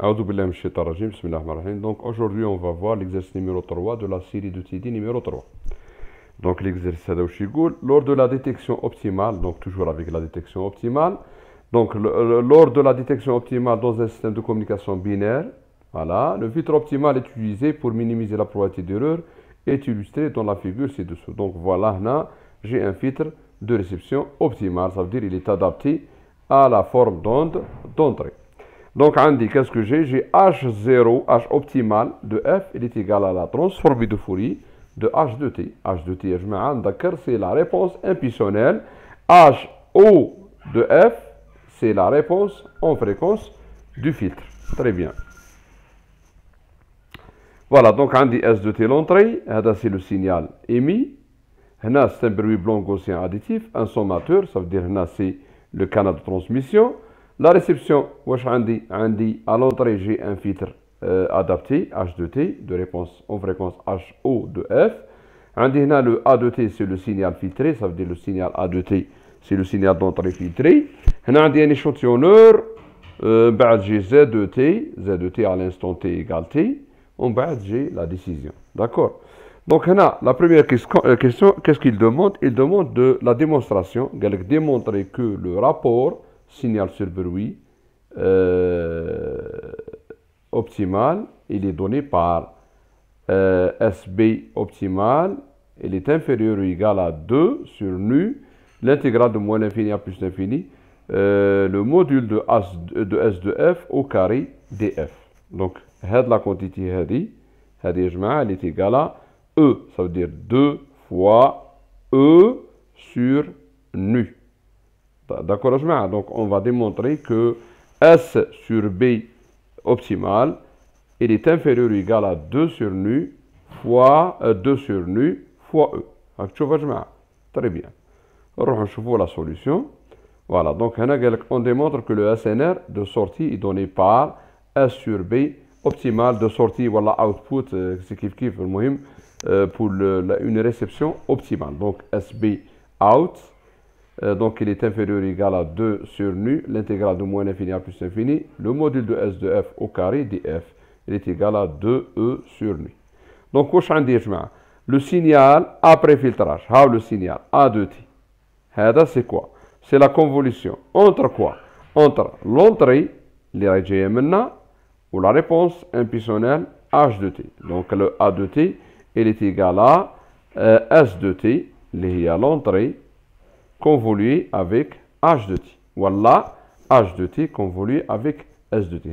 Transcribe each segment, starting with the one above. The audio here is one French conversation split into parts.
Donc aujourd'hui, on va voir l'exercice numéro 3 de la série de TD numéro 3. Donc l'exercice lors de la détection optimale, donc toujours avec la détection optimale, donc lors de la détection optimale dans un système de communication binaire, voilà, le filtre optimal est utilisé pour minimiser la probabilité d'erreur est illustré dans la figure ci-dessous. Donc voilà, j'ai un filtre de réception optimale, ça veut dire qu'il est adapté à la forme d'onde d'entrée. Donc, qu'est-ce que j'ai J'ai H0, H optimal de F, il est égal à la transformée de Fourier de H de T. H de T, je c'est la réponse impulsionnelle. o de F, c'est la réponse en fréquence du filtre. Très bien. Voilà, donc on dit S de T l'entrée, c'est le signal émis. C'est un bruit blanc gaussien additif, un sommateur, ça veut dire c'est le canal de transmission. La réception, واش عندي عندي à l'entrée j'ai un filtre euh, adapté H2T de réponse en fréquence HO de F. عندي هنا le A2T c'est le signal filtré, ça veut dire le signal A2T c'est le signal d'entrée filtré. هنا عندي un échantillonneur euh, j'ai Z2T, Z2T à l'instant T égale T. On بعد j'ai la décision. D'accord donc, là, la première euh, question, qu'est-ce qu'il demande Il demande de la démonstration, démontrer que le rapport signal sur bruit euh, optimal, il est donné par euh, SB optimal, il est inférieur ou égal à 2 sur nu, l'intégrale de moins l'infini à plus l'infini, euh, le module de, S de F au carré df. Donc, cette la quantité hadi, elle est égale à E, ça veut dire 2 fois E sur nu. D'accord, donc on va démontrer que S sur B optimal, il est inférieur ou égal à 2 sur nu fois 2 euh, sur nu fois E. Hein, Très bien. On voir la solution. Voilà, donc on démontre que le SNR de sortie est donné par S sur B optimal de sortie, voilà, output, euh, c'est le euh, pour une réception optimale. Donc SB out euh, donc il est inférieur ou égal à 2 sur nu, l'intégrale de moins l'infini à plus l'infini, le module de S de f au carré df, il est égal à 2e sur nu. Donc, واش عندي يا Le signal après filtrage, le signal A2T. c'est quoi C'est la convolution entre quoi Entre l'entrée, les ou la réponse impulsionnelle h de t Donc le A2T, il est égal à euh, S2T, اللي à l'entrée convolué avec h de t Voilà, h de t convolué avec s de t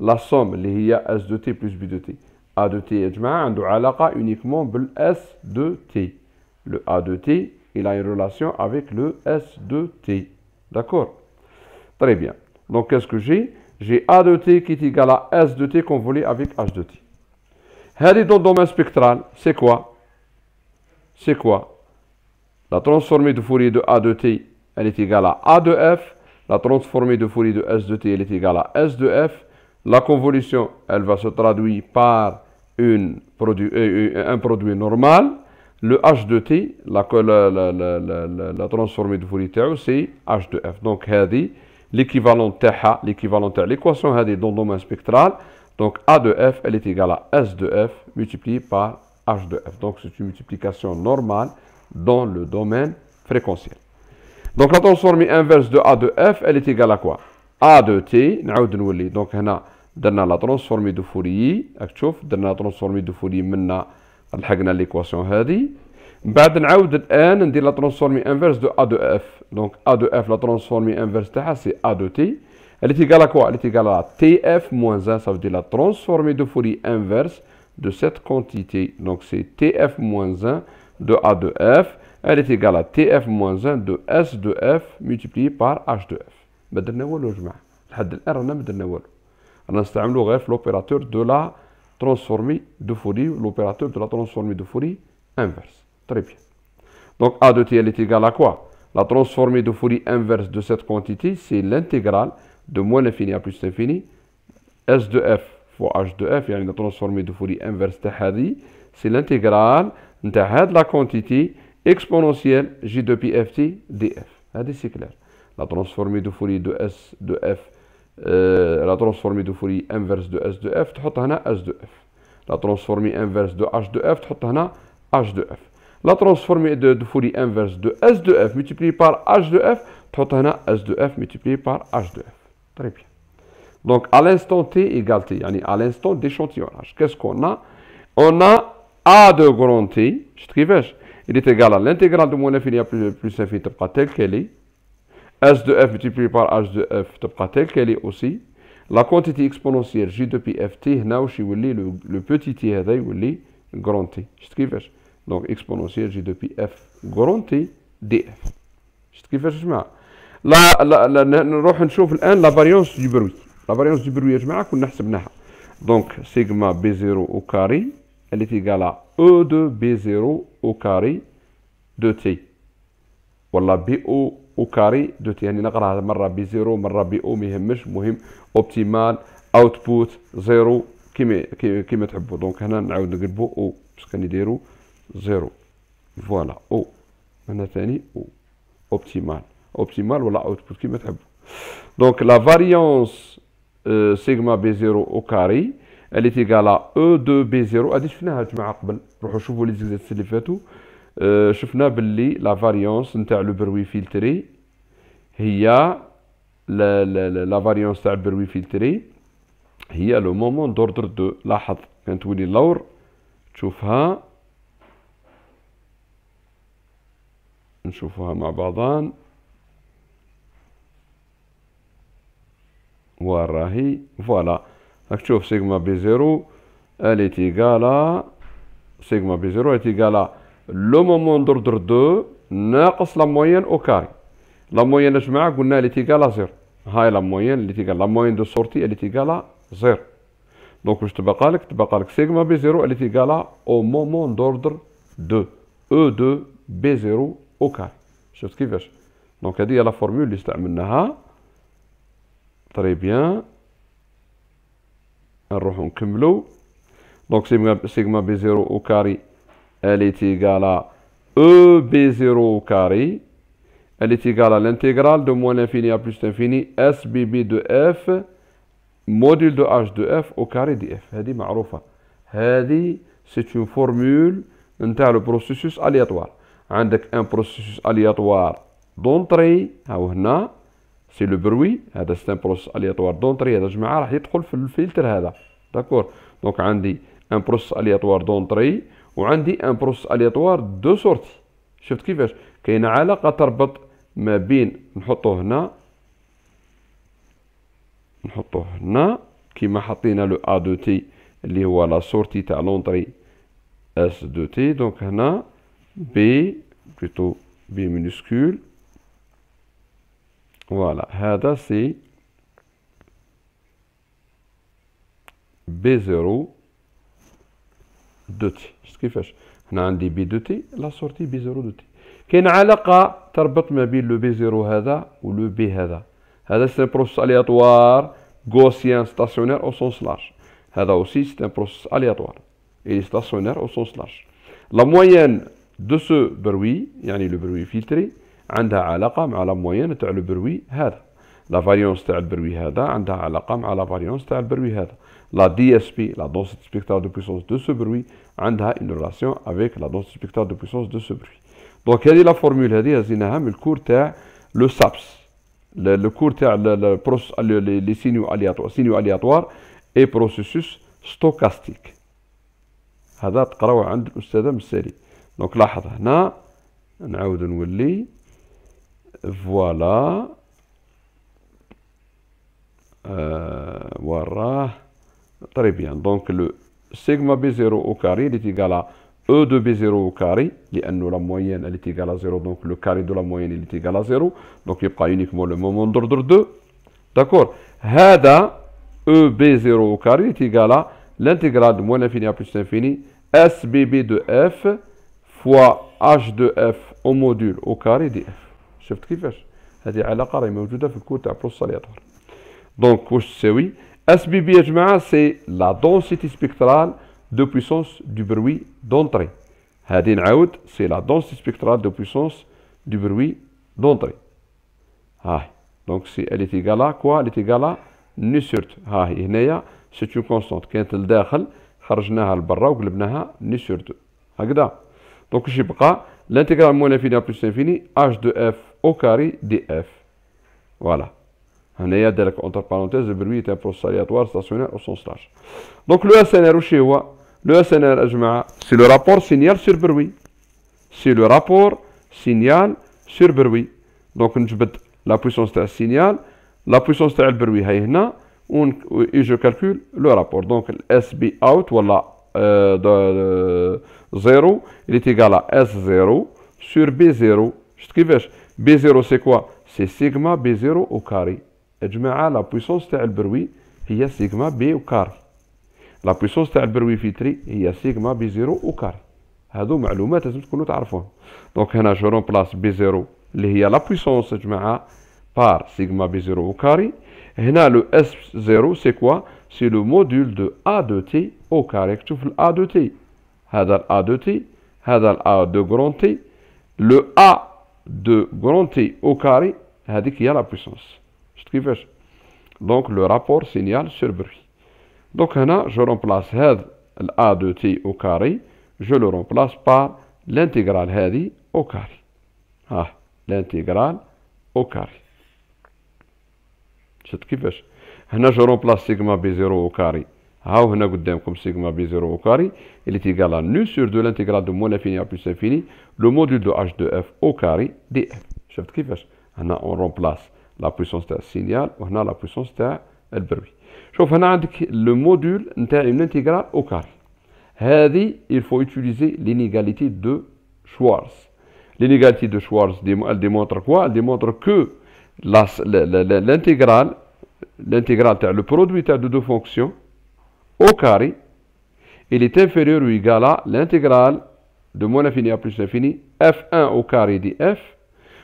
La somme, ما y لا s de t plus b de t a de t et donc, عنده علاقه uniquement s de t le a de t il a une relation avec le s de t d'accord très bien donc qu'est-ce que j'ai j'ai a de t qui est égal à s de t convolué avec h de t هذه dans le domaine spectral c'est quoi c'est quoi la transformée de Fourier de A de t, elle est égale à A de f. La transformée de Fourier de S de t, elle est égale à S de f. La convolution, elle va se traduire par euh, euh, un produit normal. Le h de t, la, transformée de Fourier de c'est h de f. Donc, l'équivalent de l'équivalent de l'équation dans le domaine spectral. Donc, a de f, elle est égale à S de f multiplié par h de f. Donc, c'est une multiplication normale. Dans le domaine fréquentiel. Donc, la transformée inverse de A de F, elle est égale à quoi A de T. Nous le dit que nous avons la transformée de Fourier. Nous avons la transformée de Fourier. Nous avons Ensuite, Nous avons la transformée inverse de A de F. Donc, A de F, la transformée inverse de A, c'est A de T. Elle est égale à quoi Elle est égale à Tf-1. Ça veut dire la transformée de Fourier inverse de cette quantité. Donc, c'est Tf-1 de A de F, elle est égale à TF moins 1 de S de F multiplié par H de F. On درنا والو le جماعة même. on a transformée de Fourier, l'opérateur de la transformée de Fourier inverse. Très bien. Donc A de t elle est égale à quoi La transformée de Fourier inverse de cette quantité, c'est l'intégrale de moins l'infini à plus l'infini, S de f fois H de f, il y a une transformée de Fourier inverse de c'est l'intégrale Interrède la quantité exponentielle J2PFT dF. C'est clair. La transformée de Fourier de S de F, euh, la transformée de Fourier inverse de S de F t'en a S de F. La transformée inverse de H de F t'en a H de F. La transformée de Fourier inverse de S de F multiplié par H de F t'en a S de F multiplié par H de F. Très bien. Donc, à l'instant T égale T, à l'instant d'échantillonnage, qu'est-ce qu'on a? On a a de grand t, je trivais, il est égal à l'intégrale de moins l'infini à plus, plus infini, tu telle qu'elle est. S de f multiplié par h de f, tu telle qu'elle est aussi. La quantité exponentielle j de pi là je willi, le, le petit t, hadei willi, grand t, je trivais. Donc exponentielle j de pi f, grand t, df. Je trivais, je la, la, la, la, nous allons la variance du bruit. La variance du bruit, je m'en Donc, sigma B0 au carré elle est égale à E de B0 au carré de T ولا بي او او كاري دو تي يعني نقراها مره بي زيرو مره بي او ما يهمش المهم اوبتيمال اوتبوت زيرو كيما كيما تحبوا دونك هنا نعاود نقلبوا او باش كنديروا زيرو فوالا او هنا ثاني او اوبتيمال اوبتيمال ولا اوتبوت كيما تحبوا دونك لا فاريونس آه، سيغما بي زيرو او كاري اللي تيقالا او 2 بي 0 هذه شفناها جماعه قبل روحوا شوفوا لي زيكزاتيس اللي فاتوا شفنا باللي لا فاريونس نتاع لو بروي فيلتري هي لا لا لا, لا فاريونس تاع البروي فيلتري هي لو مومون دوردر دو لاحظ تولي اللور تشوفها نشوفوها مع بعضان وراهي فوالا راك تشوف سيغما بي زيرو ال est سيغما بي زيرو est égale لو مومون دور دو ناقص لا موين او كاري لا موين اش معاك قلنا اللي تيكالا زير هاي لا موين اللي تيكالا لا موين دو سورتي اللي تيكالا زير دونك واش تبقى لك تبقى لك سيغما بي زيرو اللي تيكالا او مومون دوردر دو او دو بي زيرو او كاري شفت كيفاش دونك هادي هي لا فورمول اللي استعملناها تري بيان نروحو نكملو دونك سيغما بي زيرو او كاري الي تيغالا او بي زيرو او كاري الي تيغالا لانتيغرال دو موان انفيني ا بلوس انفيني اس بي بي دو اف موديل دو اش دو اف او كاري دي اف هذه معروفه هذه سي اون فورمول نتاع لو بروسيسوس الياتوار عندك ان بروسيسوس الياتوار دونتري هاو هنا سي لو بروي هذا سيستم بروسيس الياتوار دونتري هذا جماعه راح يدخل في الفلتر هذا داكور دونك عندي ان بروسيس الياتوار دونتري وعندي ان بروسيس الياتوار دو سورتي شفت كيفاش كاينه علاقه تربط ما بين نحطو هنا نحطو هنا كيما حطينا لو ا دو تي اللي هو لا سورتي تاع لونتري اس دو تي دونك هنا بي بلوتو بي مينوسكول فوالا هذا سي بي زيرو دو تي شفت كيفاش هنا عندي بي دو تي لا سورتي بي زيرو دو تي كاين علاقة تربط ما بين لو بي زيرو هذا لو بي هذا هذا سي بروسيس اليطوار غوسيان ستاسيونير او سونس لارج هذا اوسي سي بروسيس اليطوار اي ستاسيونير او سونس لارج لا موايان دو سو بروي يعني لو بروي فيلتري عندها علاقه مع لا موين تاع البروي هذا لا فاريونس تاع البروي هذا عندها علاقه مع لا فاريونس تاع البروي هذا لا دي اس بي لا دوس سبيكتار دو بويسونس دو سو بروي عندها اون ريلاسيون افيك لا دوس سبيكتار دو بويسونس دو سو بروي دونك هذه لا فورمول هذه هزيناها من الكور تاع لو سابس لو كور تاع البروس لي سينيو الياتوار سينيو الياتوار اي بروسيسوس ستوكاستيك هذا تقراوه عند الاستاذه مسالي دونك لاحظ هنا نعاود نولي Voilà. Euh, voilà. Très bien. Donc, le sigma B0 au carré, il est égal à E de B0 au carré. que la moyenne, elle est égale à 0. Donc, le carré de la moyenne, est égal à 0. Donc, il n'y a uniquement le moment d'ordre 2. D'accord هذا E B0 au carré est égal à l'intégrale de moins l'infini à plus l'infini SBB de F fois H de F au module au carré F. شفت كيفاش هذه علاقه راهي موجوده في الكود تاع بلس دونك واش تساوي اس بي بي يا جماعه سي لا دونسيتي سبيكترال دو بويسونس دو بروي دونتري هذه نعاود سي لا دونسيتي سبيكترال دو بويسونس دو بروي دونتري هاي دونك سي الي تيغالا كوا الي تيغالا ني سورت هاي هنايا سيت اون كونستونت كانت لداخل خرجناها لبرا وقلبناها نو سور دو هكذا دونك واش يبقى لانتيغرال مو لانفيني بلس لانفيني اش دو اف au carré df. Voilà. On a donc entre parenthèses le bruit est un processus aléatoire stationnaire au sens large. Donc le SNR, le SNR, c'est le rapport signal sur bruit. C'est le rapport signal sur bruit. Donc on a la puissance du signal, la puissance du bruit ici, et je calcule le rapport. Donc SB out, voilà, euh, de, 0, euh, il est égal à S0 sur B0. Je te بي زيرو سي كوا سي sigma بي زيرو او كاري يا جماعة لا بويسونس تاع البروي هي سيغما بي او كاري لا بويسونس تاع البروي في تري هي سيغما بي زيرو او كاري هادو معلومات لازم تكونوا تعرفوهم دونك هنا جو رومبلاس بي زيرو اللي هي لا بويسونس يا جماعة بار سيغما بي زيرو او كاري هنا لو اس زيرو سي كوا سي لو موديول دو ا دو تي او كاري تشوف ال ا دو تي هذا ال ا دو تي هذا ال ا دو غرون تي لو ا de grand T au carré, c'est-à-dire qu'il y a la puissance. C'est qui fait. Donc le rapport signal sur bruit. Donc là, je remplace A de t au carré, je le remplace par l'intégrale au carré. Ah, l'intégrale au carré. C'est qui fait. Maintenant, je remplace sigma B0 au carré alors, on a comme sigma B0 au carré, il est égal à nu sur 2, l'intégrale de moins l'infini à plus l'infini, le module de h de f au carré dF. On remplace la puissance de la signal, on a la puissance de l'albergue. Alors, on a le module, est une intégrale au carré. il faut utiliser l'inégalité de Schwarz. L'inégalité de Schwarz, elle démontre quoi Elle démontre que l'intégrale, l'intégrale, le produit de deux fonctions, au carré, il est inférieur ou égal à l'intégrale de moins l'infini à plus l'infini, f1 au carré df,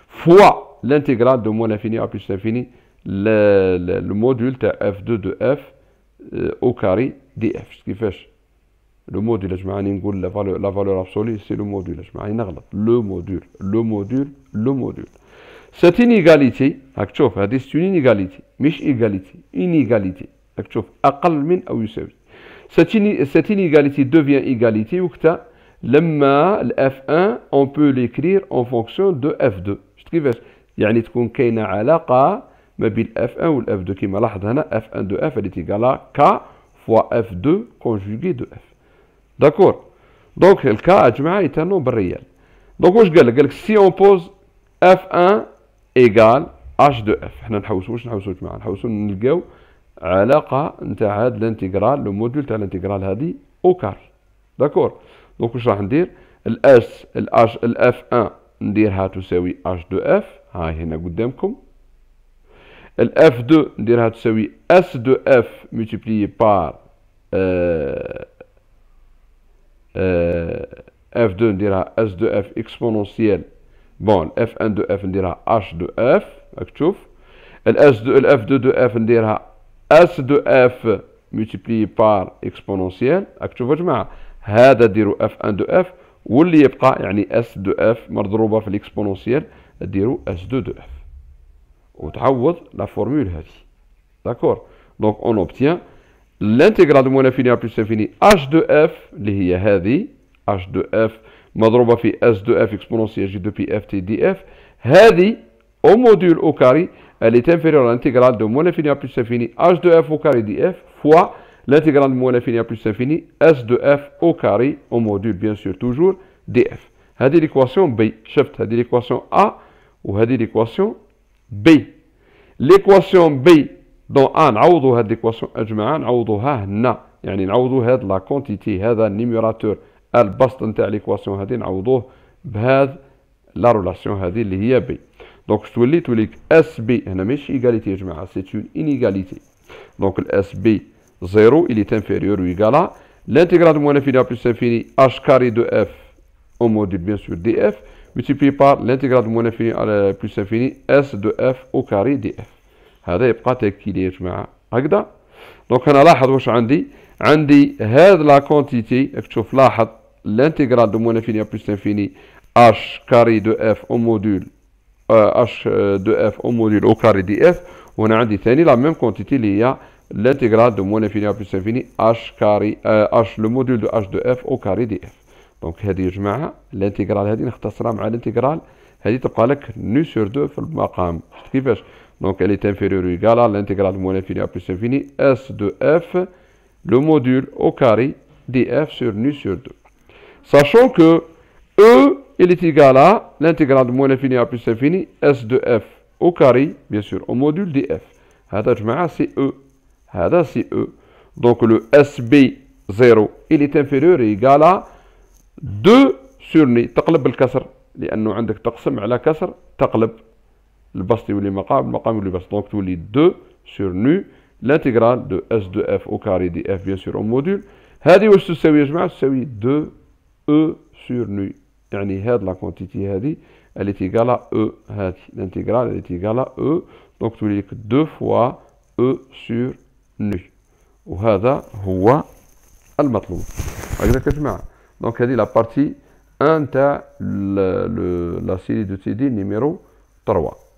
fois l'intégrale de moins l'infini à plus l'infini, le, module de f2 de f euh, au carré df. Ce qui fait le module, la valeur, la valeur absolue, c'est le module. Le module, le module, le module. Cette inégalité, c'est une inégalité, mais inégalité, inégalité. c'est une ou cette inégalité devient égalité ou que لما الاف 1 اون بو ليكرير اون فونكسيون دو اف 2 شفت كيفاش يعني تكون كاينه علاقه ما بين الاف 1 والاف 2 كما لاحظ هنا اف 1 دو اف اللي تيكالا كا فوا اف 2 كونجوغي دو اف داكور دونك الكا جماعه يتنو بالريال دونك واش قال لك قال لك سي اون بوز اف 1 ايكال اش دو اف حنا نحوسو واش نحوسو جماعه نحوسو نلقاو علاقه نتاع هاد الانتجرال لو موديل تاع الانتجرال هذه او كار داكور دونك واش راح ندير الاس الاش الاف 1 نديرها تساوي اش دو اف هاي هنا قدامكم الاف 2 آه، آه، نديرها تساوي اس دو اف ملتيبلي بار اف 2 نديرها اس دو اف اكسبونونسييل بون اف 1 دو اف نديرها اش دو اف راك تشوف الاس دو الاف 2 دو اف نديرها اس دو اف ملتيبلي بار اكسبونونسيال راك تشوفوا يا جماعه هذا ديروا اف ان دو اف واللي يبقى يعني اس دو اف مضروبه في الاكسبونونسيال ديروا اس دو دو اف وتعوض لا فورمول هذه داكور دونك اون اوبتيان الانتيغرال دو موان انفيني بلس انفيني اش دو اف اللي هي هذه اش دو اف مضروبه في اس دو اف اكسبونونسيال جي دو بي اف تي دي اف هذه او موديول او كاري elle est inférieure à l'intégrale de moins l'infini à plus l'infini h de f au carré dF, fois l'intégrale de moins l'infini à plus l'infini s de f au carré au module bien sûr toujours df. C'est l'équation B شفت l'équation A ou c'est l'équation B l'équation B dans A نعوضوا هذه l'équation أجمعها نعوضوها هنا يعني نعوضوا هذا لا quantité, هذا numérateur, البسط نتاع ليكواسيون هذه نعوضوه بهذا لا رولاسيون هذه اللي هي B. دونك تولي توليك اس بي هنا ماشي ايغاليتي يا جماعه سيت اون انيغاليتي دونك الاس بي زيرو الي تانفيريور ويغالا لانتيغرال دو موان انفيني بلس انفيني اش كاري دو اف او موديل بيان سور دي اف ملتيبلي بار لانتيغرال دو موان انفيني بلس انفيني اس دو اف او كاري دي اف هذا يبقى تاكيد يا جماعه هكذا دونك انا لاحظ واش عندي عندي هاد لا كونتيتي راك تشوف لاحظ لانتيغرال دو موان انفيني بلس انفيني اش كاري دو اف او موديل اش دو اف او موديل او كاري دي اف وهنا عندي ثاني لا ميم كونتيتي اللي هي الانتيغرال دو موان انفيني بلس انفيني اش كاري اش لو موديل دو اش دو اف او كاري دي اف دونك هذه يا جماعه الانتيغرال هذه نختصرها مع الانتيغرال هذه تبقى لك نو سور دو في المقام كيفاش دونك الي تانفيريور ايكالا الانتيغرال موان انفيني بلس انفيني اس دو اف لو موديل او كاري دي اف سور نو سور دو sachant que e il est égal à l'intégrale de moins l'infini à plus l'infini S de F au carré, bien sûr, au module df. هذا c'est E. c'est E. Donc le SB0 il est inférieur et égal à 2 sur ني تقلب بالكسر لأنه عندك تقسم على كسر تقلب البسط يولي مقام المقام يولي بسط دونك تولي 2 sur نو l'intégrale de S de F au carré df bien sûr au module هذه واش تساوي يا جماعة تساوي 2 E sur nu يعني هاد لا كونتيتي هادي اللي تيكالا او هادي الانتيغرال اللي تيكالا او دونك تولي لك دو فوا او سور نو وهذا هو المطلوب هكذاك كتجمع جماعه دونك هذه لا بارتي 1 تاع لا سيري دو تي دي نيميرو 3